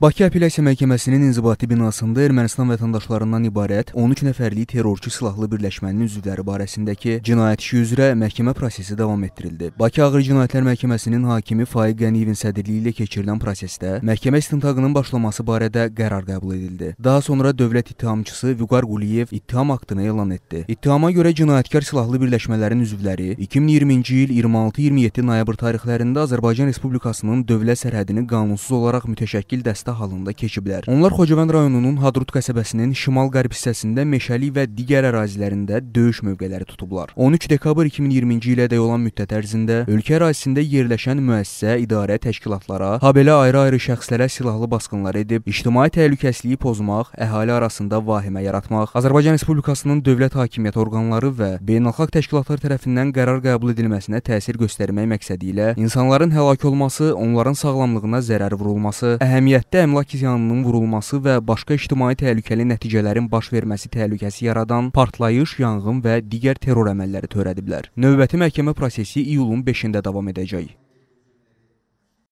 Bakı Apellyasiya Məhkəməsinin inzibati binasında Ermənistan vətəndaşlarından ibarət 13 nəfərlik terrorçu silahlı birləşmənin üzvləri barəsindəki cinayət işi üzrə məhkəmə prosesi davam etdirildi. Bakı Ağır Cinayətlər Məhkəməsinin hakimi Faiq Qəniyevin sədrliyi ilə keçirilən prosesdə məhkəmə istintaqının başlaması barədə qərar qəbul edildi. Daha sonra dövlət ittihamçısı Vüqar Quliyev ittiham aktını elan etdi. İttihama görə cinayətkar silahlı birləşmələrin üzvləri 2020-ci il 26-27 noyabr tarixlərində Azərbaycan Respublikasının dövlət sərhədini qanunsuz olaraq mütəşəkkil dəstək vasitə halında keçiblər. Onlar Xocavənd rayonunun Hadrut qəsəbəsinin şimal-qərb hissəsində meşəlik və digər ərazilərində döyüş mövqeləri tutublar. 13 dekabr 2020-ci ilədək olan müddət ərzində ölkə ərazisində yerləşən müəssisə, idarə təşkilatlara, habelə ayrı-ayrı şəxslərə silahlı basqınlar edib, ictimai təhlükəsizliyi pozmaq, əhali arasında vahimə yaratmaq, Azərbaycan Respublikasının dövlət hakimiyyət orqanları və beynəlxalq təşkilatlar tərəfindən qərar qəbul edilməsinə təsir göstərmək məqsədi ilə insanların həlak olması, onların sağlamlığına zərər vurulması, əhəmiyyətli Ərazidə əmlak ziyanının vurulması və başqa ictimai təhlükəli nəticələrin baş verməsi təhlükəsi yaradan partlayış, yanğın və digər terror əməlləri törədiblər. Növbəti məhkəmə prosesi iyulun 5-də davam edəcək.